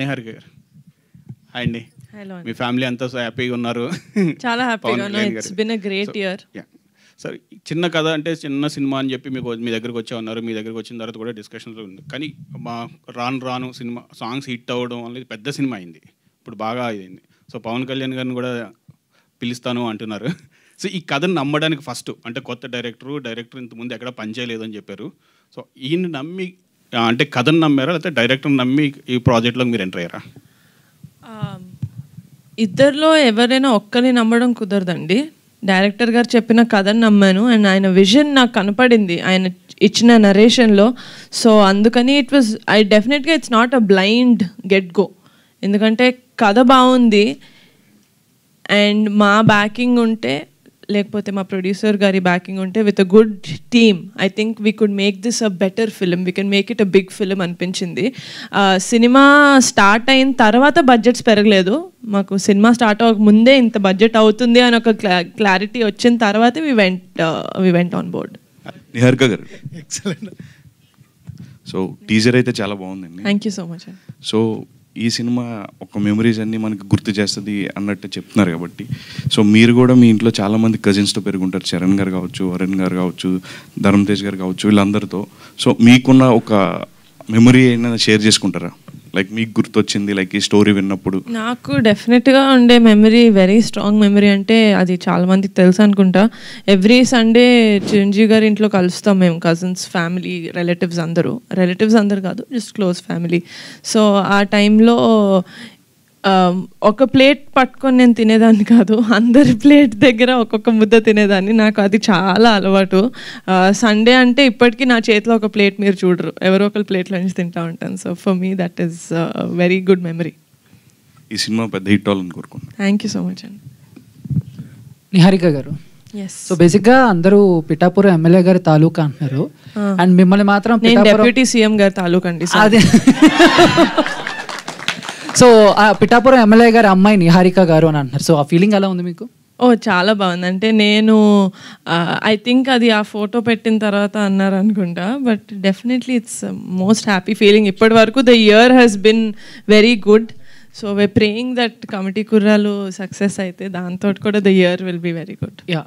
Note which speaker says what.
Speaker 1: నేహర్ గారు హాయ్ అండి మీ ఫ్యామిలీ అంతా హ్యాపీగా ఉన్నారు
Speaker 2: చాలా హ్యాపీగా గ్రేట్ ఇయర్
Speaker 1: సార్ చిన్న కథ అంటే చిన్న సినిమా అని చెప్పి మీకు మీ దగ్గరకు వచ్చే ఉన్నారు మీ దగ్గరకు వచ్చిన తర్వాత కూడా డిస్కషన్లో ఉంది కానీ మా రాను రాను సినిమా సాంగ్స్ హిట్ అవ్వడం అనేది పెద్ద సినిమా అయింది ఇప్పుడు బాగా అయింది సో పవన్ కళ్యాణ్ గారిని కూడా పిలుస్తాను అంటున్నారు సో ఈ కథను నమ్మడానికి ఫస్ట్ అంటే కొత్త డైరెక్టరు డైరెక్టర్ ఇంతకుముందు ఎక్కడ పనిచేయలేదు అని చెప్పారు సో ఈయన్ని నమ్మి అంటే కథను నమ్మారా లేకపోతే డైరెక్టర్ నమ్మి ఈ ప్రాజెక్ట్లో మీరు ఎంటర్ అయ్యారా
Speaker 2: ఇద్దరిలో ఎవరైనా ఒక్కరిని నమ్మడం కుదరదండి డైరెక్టర్ గారు చెప్పిన కథను నమ్మాను అండ్ ఆయన విజన్ నాకు కనపడింది ఆయన ఇచ్చిన నరేషన్లో సో అందుకని ఇట్ వాజ్ ఐ డెఫినెట్గా it's not a blind get go ఎందుకంటే కథ బాగుంది అండ్ మా బ్యాకింగ్ ఉంటే లేకపోతే మా ప్రొడ్యూసర్ గారి బ్యాకింగ్ ఉంటే with a good team I think we could make this a better film we can make it a big film అనిపించింది సినిమా స్టార్ట్ అయిన తర్వాత బడ్జెట్స్ పెరగలేదు మాకు సినిమా స్టార్ట్ అవ్వక ముందే ఇంత బడ్జెట్ అవుతుంది అని ఒక క్లారిటీ వచ్చిన తర్వాత we went we went on board
Speaker 3: so teaser అయితే చాలా బాగుందండి
Speaker 2: thank you so much
Speaker 3: so ఈ సినిమా ఒక మెమరీస్ అన్నీ మనకి గుర్తు చేస్తుంది అన్నట్టు చెప్తున్నారు కాబట్టి సో మీరు కూడా మీ ఇంట్లో చాలామంది కజిన్స్తో పెరుగుంటారు చరణ్ గారు కావచ్చు వరుణ్ గారు కావచ్చు ధర్మతేజ్ గారు కావచ్చు వీళ్ళందరితో సో మీకున్న ఒక మెమరీ అయినా షేర్ చేసుకుంటారా లైక్ మీకు గుర్తొచ్చింది లైక్ ఈ స్టోరీ విన్నప్పుడు
Speaker 2: నాకు డెఫినెట్గా ఉండే మెమరీ వెరీ స్ట్రాంగ్ మెమరీ అంటే అది చాలా మందికి తెలుసు అనుకుంటా ఎవ్రీ సండే చిరంజీవి గారి ఇంట్లో కలుస్తాం మేము కజిన్స్ ఫ్యామిలీ రిలేటివ్స్ అందరూ రిలేటివ్స్ అందరు కాదు జస్ట్ క్లోజ్ ఫ్యామిలీ సో ఆ టైంలో Um, ఒక ప్లేట్ పట్టుకొని నేను తినేదాన్ని కాదు అందరి ప్లేట్ దగ్గర ఒక్కొక్క ముద్ద తినేదాన్ని నాకు అది చాలా అలవాటు సండే uh, అంటే ఇప్పటికీ నా చేతిలో ఒక ప్లేట్ మీరు చూడరు ఎవరో ఒక ప్లేట్లో నుంచి తింటా ఉంటాను so for me that is very good memory
Speaker 3: ఈ సినిమా పెద్ద హిట్ అవ్వాలని కోరుకున్నాను
Speaker 2: థ్యాంక్ యూ సో మచ్ అండి నిహారిక గారు సో బేసిక్గా అందరూ పిఠాపురం ఎమ్మెల్యే గారి తాలూకా అంటున్నారు అండ్ uh. మిమ్మల్ని మాత్రం డెప్యూటీ సీఎం గారి తాలూకా అండి అదే సో ఆ పిఠాపురం ఎమ్మెల్యే గారి అమ్మాయి నిహారిక గారు అని అంటున్నారు సో ఆ ఫీలింగ్ ఎలా ఉంది మీకు ఓ చాలా బాగుంది అంటే నేను ఐ థింక్ అది ఆ ఫోటో పెట్టిన తర్వాత అన్నారు అనుకుంటా but definitely it's most happy feeling ఇప్పటి వరకు the year has been very good so we praying that committee కుర్రాలు సక్సెస్ అయితే దాంతో కూడా the year will be very good yeah